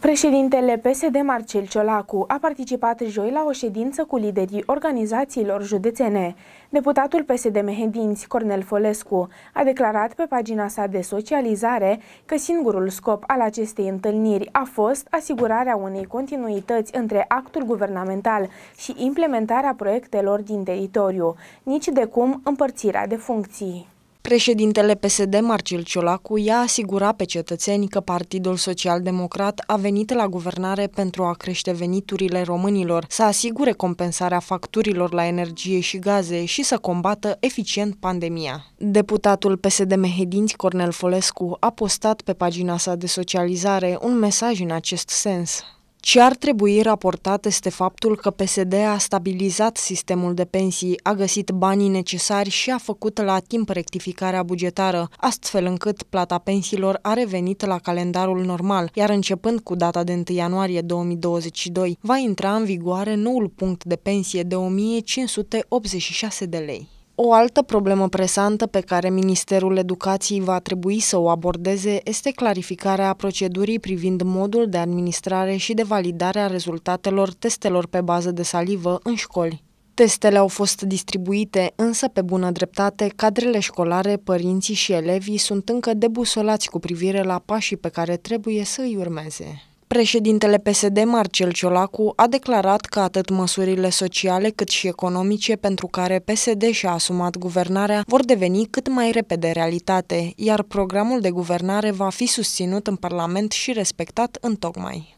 Președintele PSD Marcel Ciolacu a participat joi la o ședință cu liderii organizațiilor județene. Deputatul PSD Mehedinți, Cornel Folescu, a declarat pe pagina sa de socializare că singurul scop al acestei întâlniri a fost asigurarea unei continuități între actul guvernamental și implementarea proiectelor din teritoriu, nici de cum împărțirea de funcții. Președintele PSD, Marcel Ciolacu, i-a asigurat pe cetățeni că Partidul Social Democrat a venit la guvernare pentru a crește veniturile românilor, să asigure compensarea facturilor la energie și gaze și să combată eficient pandemia. Deputatul PSD Mehedinți, Cornel Folescu, a postat pe pagina sa de socializare un mesaj în acest sens. Ce ar trebui raportat este faptul că PSD a stabilizat sistemul de pensii, a găsit banii necesari și a făcut la timp rectificarea bugetară, astfel încât plata pensiilor a revenit la calendarul normal, iar începând cu data de 1 ianuarie 2022, va intra în vigoare noul punct de pensie de 1586 de lei. O altă problemă presantă pe care Ministerul Educației va trebui să o abordeze este clarificarea procedurii privind modul de administrare și de validare a rezultatelor testelor pe bază de salivă în școli. Testele au fost distribuite, însă pe bună dreptate, cadrele școlare, părinții și elevii sunt încă debusolați cu privire la pașii pe care trebuie să îi urmeze. Președintele PSD Marcel Ciolacu a declarat că atât măsurile sociale cât și economice pentru care PSD și-a asumat guvernarea vor deveni cât mai repede realitate, iar programul de guvernare va fi susținut în Parlament și respectat în tocmai.